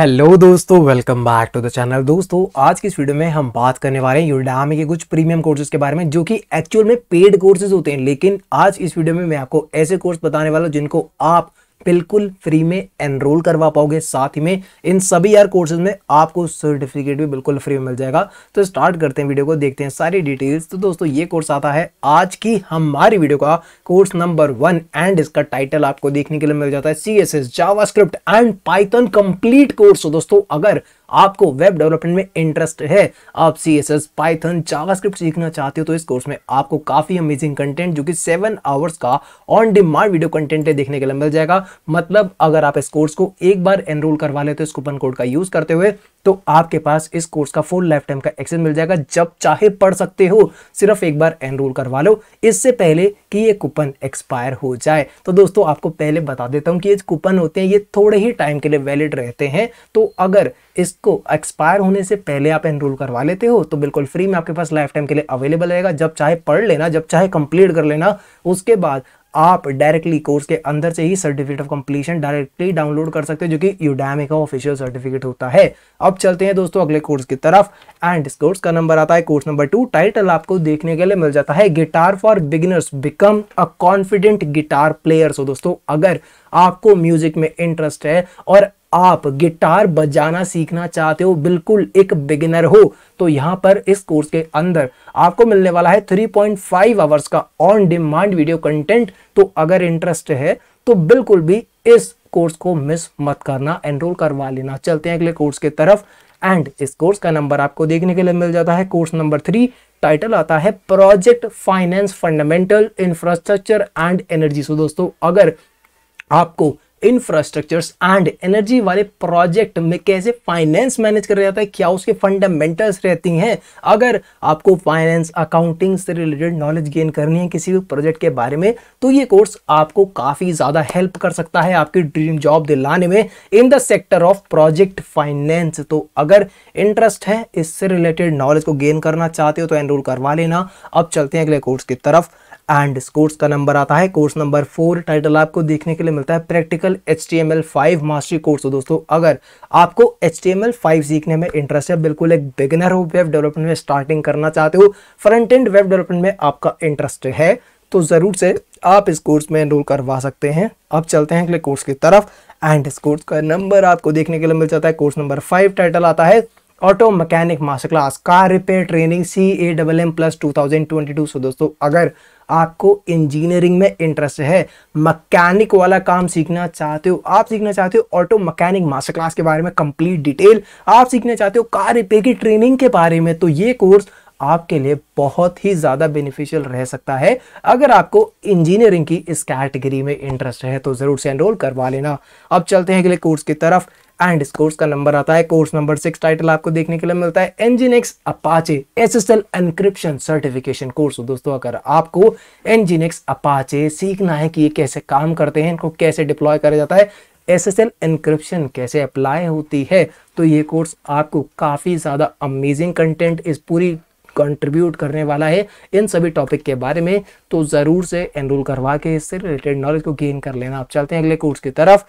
hello दोस्तों welcome back to the channel दोस्तों आज की इस वीडियो में हम बात करने वाले हैं यूडामी के कुछ प्रीमियम कोर्सेज के बारे में जो कि एक्चुअल में पेड कोर्सेज होते हैं लेकिन आज इस वीडियो में मैं आपको ऐसे कोर्स बताने वाला हूं जिनको आप बिल्कुल फ्री में एनरोल करवा पाओगे साथ ही में इन सभी यार कोर्सेज में आपको सर्टिफिकेट भी बिल्कुल फ्री में मिल जाएगा तो स्टार्ट करते हैं वीडियो को देखते हैं सारी डिटेल्स तो दोस्तों ये कोर्स आता है आज की हमारी वीडियो का कोर्स नंबर वन एंड इसका टाइटल आपको देखने के लिए मिल जाता है C S S JavaScript and Python complete course दोस्तों अगर आपको वेब डेवलपमेंट में इंटरेस्ट है आप C S S Python JavaScript सीखना चाहते हो तो इस कोर्स में आपको काफ़ी अमेजिंग कंटेंट जो कि सेवन आवर्स का ऑन डिमांड वीडियो कंटेंट है देखने के लिए मिल जाएगा मतलब अगर आप इस कोर्स को एक बार एनरोल करवा लेते हो इस कूपन कोड का यूज़ करते हुए तो आपके पास इस कोर्स का फुल लाइफ टाइम का एक्सेस मिल जाएगा जब चाहे पढ़ सकते हो सिर्फ एक बार एनरोल करवा लो इससे पहले कि ये कूपन एक्सपायर हो जाए तो दोस्तों आपको पहले बता देता हूँ कि ये कूपन होते हैं ये थोड़े ही टाइम के लिए वैलिड रहते हैं तो अगर इसको एक्सपायर होने से पहले आप एनरोल करवा लेते हो तो बिल्कुल फ्री में आपके पास लाइफ टाइम के लिए अवेलेबल रहेगा जब चाहे पढ़ लेना जब चाहे कंप्लीट कर लेना उसके बाद आप डायरेक्टली कोर्स के अंदर से ही certificate of completion directly download कर सकते हो जो कि यूडैमी का ऑफिशियल सर्टिफिकेट होता है अब चलते हैं दोस्तों अगले कोर्स की तरफ एंड इस कोर्स का नंबर आता है कोर्स नंबर टू टाइटल आपको देखने के लिए मिल जाता है guitar for beginners become a confident guitar player हो दोस्तों अगर आपको म्यूजिक में इंटरेस्ट है और आप गिटार बजाना सीखना चाहते हो बिल्कुल एक बिगिनर हो तो यहां पर इस कोर्स के अंदर आपको मिलने वाला है 3.5 आवर्स का ऑन डिमांड वीडियो कंटेंट तो अगर इंटरेस्ट है तो बिल्कुल भी इस कोर्स को मिस मत करना एनरोल करवा लेना चलते हैं अगले कोर्स के तरफ एंड इस कोर्स का नंबर आपको देखने के लिए मिल जाता है कोर्स नंबर थ्री टाइटल आता है project finance fundamental infrastructure and energy so दोस्तों अगर आपको इंफ्रास्ट्रक्चर्स एंड एनर्जी वाले प्रोजेक्ट में कैसे फाइनेंस मैनेज कर जाता है क्या उसके फंडामेंटल्स रहती हैं अगर आपको फाइनेंस अकाउंटिंग से रिलेटेड नॉलेज गेन करनी है किसी भी प्रोजेक्ट के बारे में तो ये कोर्स आपको काफ़ी ज़्यादा हेल्प कर सकता है आपकी ड्रीम जॉब दिलाने में in the sector of project finance तो अगर इंटरेस्ट है इससे रिलेटेड नॉलेज को गेन करना चाहते हो तो एनरोल करवा लेना अब चलते हैं अगले कोर्स की तरफ एंड कोर्स का नंबर आता है कोर्स नंबर फोर टाइटल आपको देखने के लिए मिलता है practical H T M L five mastery course हो तो दोस्तों अगर आपको H T M L five सीखने में इंटरेस्ट है बिल्कुल एक बिगनर हो वेब डेवलपमेंट में स्टार्टिंग करना चाहते हो फ्रंट एंड वेब डेवलपमेंट में आपका इंटरेस्ट है तो ज़रूर से आप इस कोर्स में एनरोल करवा सकते हैं अब चलते हैं अगले कोर्स की तरफ एंड इस कोर्स का नंबर आपको देखने के लिए मिल जाता है कोर्स नंबर फाइव टाइटल आता है auto mechanic master class car repair training C A double M plus two thousand twenty two so दोस्तों अगर आपको इंजीनियरिंग में इंटरेस्ट है मकैनिक वाला काम सीखना चाहते हो आप सीखना चाहते हो ऑटो मकैनिक मास्टर क्लास के बारे में कंप्लीट डिटेल आप सीखना चाहते हो कार रिपेयर की ट्रेनिंग के बारे में तो ये कोर्स आपके लिए बहुत ही ज़्यादा बेनिफिशियल रह सकता है अगर आपको इंजीनियरिंग की इस कैटेगरी में इंटरेस्ट है तो ज़रूर से एनरोल करवा लेना अब चलते हैं अगले कोर्स की तरफ एंड इस कोर्स का नंबर आता है कोर्स नंबर सिक्स टाइटल आपको देखने के लिए मिलता है Nginx Apache S S L encryption certification course दोस्तों अगर आपको एनजीनिक्स अपाचे सीखना है कि ये कैसे काम करते हैं इनको कैसे डिप्लॉय करा जाता है एस एस एल एनक्रिप्शन कैसे अप्लाई होती है तो ये कोर्स आपको काफ़ी ज़्यादा अमेजिंग कंटेंट इस पूरी कंट्रीब्यूट करने वाला है इन सभी टॉपिक के बारे में तो ज़रूर से एनरोल करवा के इससे रिलेटेड नॉलेज को गेन कर लेना आप चलते हैं अगले कोर्स की तरफ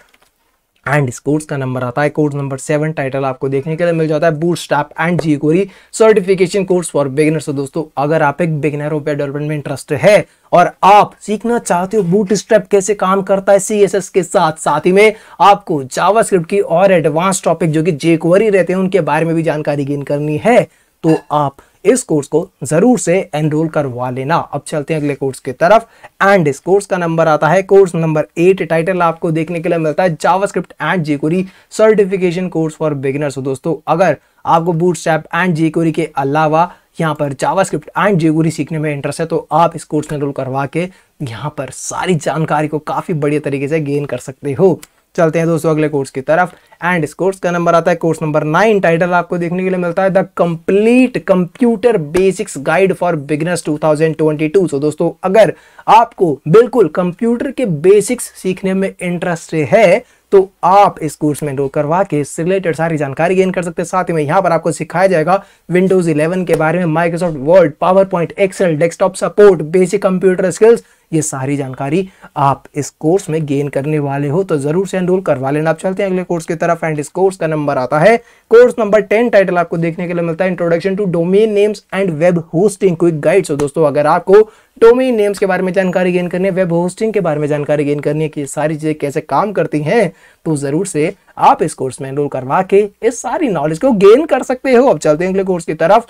एंड इस कोर्स का नंबर आता है कोर्स नंबर सेवन टाइटल आपको देखने के लिए मिल जाता है Bootstrap and jQuery certification course for beginners तो दोस्तों अगर आप एक बिगिनर हो डेवलपमेंट में इंटरेस्ट है और आप सीखना चाहते हो बूट स्टेप कैसे काम करता है सी के साथ साथ ही में आपको जावास्क्रिप्ट की और एडवांस टॉपिक जो कि जेक्वरी रहते हैं उनके बारे में भी जानकारी गेन करनी है तो आप इस कोर्स को जरूर से एनरोल करवा लेना अब चलते हैं अगले कोर्स की तरफ एंड इस कोर्स का नंबर आता है कोर्स नंबर एट टाइटल आपको देखने के लिए मिलता है JavaScript and jQuery certification course for beginners दोस्तों अगर आपको बूटस्ट्रैप एंड जीकोरी के अलावा यहाँ पर जावास्क्रिप्ट एंड जीकोरी सीखने में इंटरेस्ट है तो आप इस कोर्स में एनरोल करवा के यहाँ पर सारी जानकारी को काफ़ी बढ़िया तरीके से गेन कर सकते हो चलते हैं दोस्तों अगले कोर्स की तरफ एंड इस कोर्स का नंबर आता है कोर्स नंबर नाइन टाइटल आपको देखने के लिए मिलता है the complete computer basics guide for beginners 2022 so दोस्तों अगर आपको बिल्कुल कंप्यूटर के बेसिक्स सीखने में इंटरेस्ट है तो आप इस कोर्स में एनरोल करवा के इससे रिलेटेड सारी जानकारी गेन कर सकते हैं साथ ही में यहाँ पर आपको सिखाया जाएगा विंडोज 11 के बारे में Microsoft Word PowerPoint Excel desktop support basic computer skills ये सारी जानकारी आप इस कोर्स में गेन करने वाले हो तो ज़रूर से एनरोल करवा लेना आप चलते हैं अगले कोर्स की तरफ एंड इस कोर्स का नंबर आता है कोर्स नंबर टेन टाइटल आपको देखने के लिए मिलता है introduction to domain names and web hosting quick guide हो दोस्तों अगर आपको डोमेन नेम्स के बारे में जानकारी गेन करनी है वेब होस्टिंग के बारे में जानकारी गेन करनी है कि सारी चीज़ें कैसे काम करती हैं तो ज़रूर से आप इस कोर्स में एनरोल करवा के इस सारी नॉलेज को गेन कर सकते हो अब चलते हैं अगले कोर्स की तरफ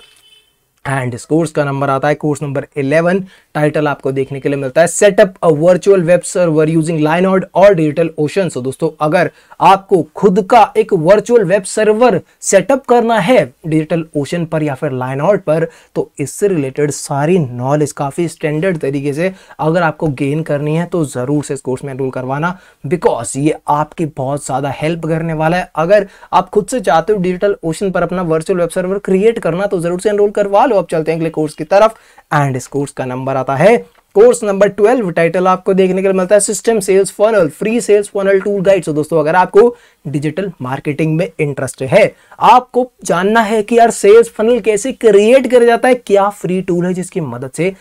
एंड इस कोर्स का नंबर आता है कोर्स नंबर 11 टाइटल आपको देखने के लिए मिलता है setup a virtual web server using Linode और डिजिटल ओशन सो दोस्तों अगर आपको खुद का एक वर्चुअल वेब सर्वर सेटअप करना है डिजिटल ओशन पर या फिर लाइनऑड पर तो इससे रिलेटेड सारी नॉलेज काफ़ी स्टैंडर्ड तरीके से अगर आपको गेन करनी है तो ज़रूर से इस कोर्स में एनरोल करवाना बिकॉज ये आपकी बहुत ज़्यादा हेल्प करने वाला है अगर आप खुद से चाहते हो डिजिटल ओशन पर अपना वर्चुअल वेब सर्वर क्रिएट करना तो ज़रूर से एनरोल करवा लो अब चलते हैं अगले कोर्स की तरफ एंड इस कोर्स का नंबर आता है कोर्स नंबर ट्वेल्व टाइटल आपको देखने के लिए मिलता है system sales funnel free sales funnel tool guide so दोस्तों अगर आपको डिजिटल मार्केटिंग में इंटरेस्ट है आपको जानना है कि यार सेल्स फनल कैसे क्रिएट किया जाता है क्या फ्री टूल है जिसकी मदद से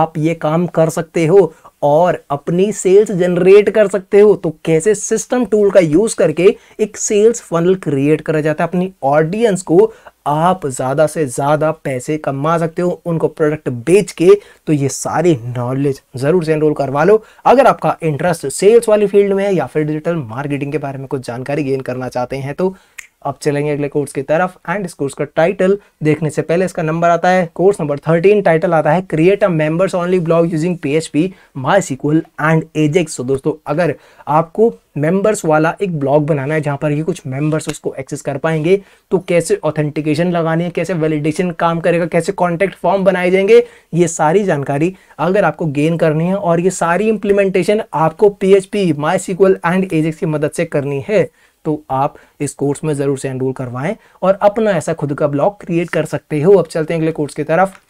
आप ये काम कर सकते हो और अपनी सेल्स जनरेट कर सकते हो तो कैसे सिस्टम टूल का यूज करके एक सेल्स फनल क्रिएट करा जाता है अपनी ऑडियंस को आप ज़्यादा से ज़्यादा पैसे कमा सकते हो उनको प्रोडक्ट बेच के तो ये सारी नॉलेज ज़रूर से एनरोल करवा लो अगर आपका इंटरेस्ट सेल्स वाली फील्ड में है या फिर डिजिटल मार्केटिंग के बारे में कुछ जानकारी गेन करना चाहते हैं तो अब चलेंगे अगले कोर्स की तरफ एंड इस कोर्स का टाइटल देखने से पहले इसका नंबर आता है कोर्स नंबर थर्टीन टाइटल आता है create a members only blog using P H P my and Ajax तो दोस्तों अगर आपको मेंबर्स वाला एक ब्लॉग बनाना है जहां पर ये कुछ मेंबर्स उसको एक्सेस कर पाएंगे तो कैसे ऑथेंटिकेशन लगानी है कैसे वैलिडेशन काम करेगा कैसे कॉन्टेक्ट फॉर्म बनाए जाएंगे ये सारी जानकारी अगर आपको गेन करनी है और ये सारी इंप्लीमेंटेशन आपको P H P MySQL and Ajax की मदद से करनी है तो आप इस कोर्स में ज़रूर से एनरोल करवाएं और अपना ऐसा खुद का ब्लॉग क्रिएट कर सकते हो अब चलते हैं अगले कोर्स की तरफ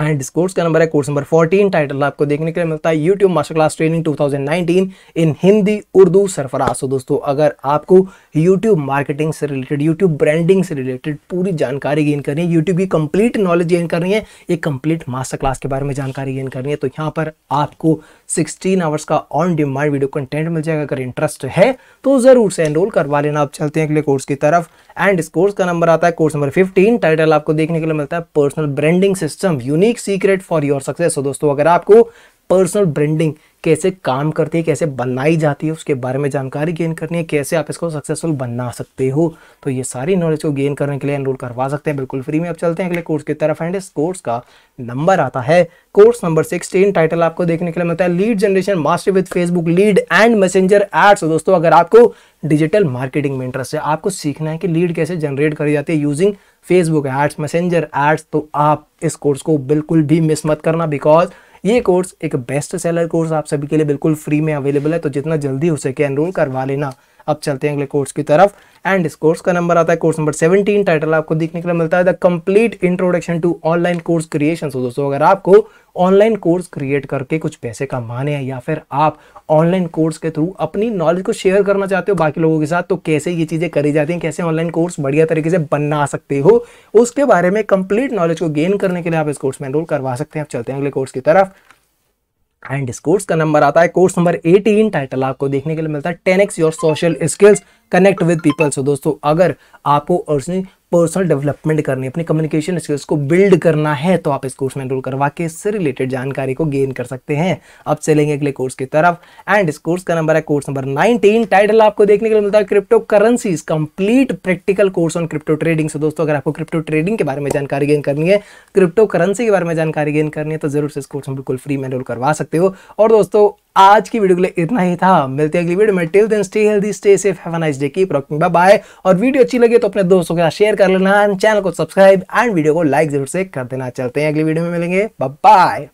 एंड इस कोर्स का नंबर है कोर्स नंबर 14 टाइटल आपको देखने के लिए मिलता है YouTube master class training 2019 in Hindi Urdu Sarfaraz तो दोस्तों अगर आपको YouTube मार्केटिंग से रिलेटेड YouTube ब्रांडिंग से रिलेटेड पूरी जानकारी गेन करनी है YouTube की कंप्लीट नॉलेज गेन करनी है ये कंप्लीट मास्टर क्लास के बारे में जानकारी गेन करनी है तो यहाँ पर आपको 16 आवर्स का ऑन डिमांड वीडियो कंटेंट मिल जाएगा अगर इंटरेस्ट है तो ज़रूर से एनरोल करवा लेना आप चलते हैं अगले कोर्स की तरफ एंड इस कोर्स का नंबर आता है कोर्स नंबर फिफ्टीन टाइटल आपको देखने के लिए मिलता है personal branding system unique secret for your success दोस्तों अगर आपको पर्सनल ब्रांडिंग कैसे काम करती है कैसे बनाई जाती है उसके बारे में जानकारी गेन करनी है कैसे आप इसको सक्सेसफुल बना सकते हो तो ये सारी नॉलेज को गेन करने के लिए एनरोल करवा सकते हैं बिल्कुल फ्री में आप चलते हैं अगले कोर्स की तरफ एंड इस कोर्स का नंबर आता है कोर्स नंबर सिक्सटीन टाइटल आपको देखने के लिए मिलता है lead generation master with Facebook lead and messenger ads दोस्तों अगर आपको डिजिटल मार्केटिंग में इंटरेस्ट है आपको सीखना है कि लीड कैसे जनरेट करी जाती है using Facebook ads messenger ads तो आप इस कोर्स को बिल्कुल भी मिस मत करना बिकॉज ये कोर्स एक बेस्ट सेलर कोर्स आप सभी के लिए बिल्कुल फ्री में अवेलेबल है तो जितना जल्दी हो सके एनरोल करवा लेना अब चलते हैं अगले कोर्स की तरफ एंड इस कोर्स का नंबर आता है कोर्स नंबर 17 टाइटल आपको देखने के लिए मिलता है the complete introduction to online course creation so दोस्तों अगर आपको ऑनलाइन कोर्स क्रिएट करके कुछ पैसे कमाने हैं या फिर आप ऑनलाइन कोर्स के थ्रू अपनी नॉलेज को शेयर करना चाहते हो बाकी लोगों के साथ तो कैसे ये चीज़ें करी जाती हैं कैसे ऑनलाइन कोर्स बढ़िया तरीके से बना सकते हो उसके बारे में कंप्लीट नॉलेज को गेन करने के लिए आप इस कोर्स में एनरोल करवा सकते हैं आप चलते हैं अगले कोर्स की तरफ एंड इस कोर्स का नंबर आता है कोर्स नंबर 18 टाइटल आपको देखने के लिए मिलता है 10x your social skills connect with people so दोस्तों अगर आपको पर्सनल डेवलपमेंट करनी अपनी कम्युनिकेशन स्किल्स को बिल्ड करना है तो आप इस कोर्स में एनरोल करवा के इससे रिलेटेड जानकारी को गेन कर सकते हैं अब चलेंगे अगले कोर्स की तरफ एंड इस कोर्स का नंबर है कोर्स नंबर नाइनटीन टाइटल आपको देखने के लिए मिलता है cryptocurrencies complete practical course on crypto trading से दोस्तों अगर आपको क्रिप्टो ट्रेडिंग के बारे में जानकारी गेन करनी है क्रिप्टो करेंसी के बारे में जानकारी गेन करनी है तो जरूर से इस कोर्स में बिल्कुल फ्री में एनरोल करवा सकते हो और दोस्तों आज की वीडियो के लिए इतना ही था मिलते हैं अगली वीडियो में till then stay healthy stay safe have a nice day keep rocking bye bye और वीडियो अच्छी लगे तो अपने दोस्तों के साथ शेयर कर लेना चैनल को सब्सक्राइब एंड वीडियो को लाइक जरूर से कर देना चलते हैं अगली वीडियो में मिलेंगे बाय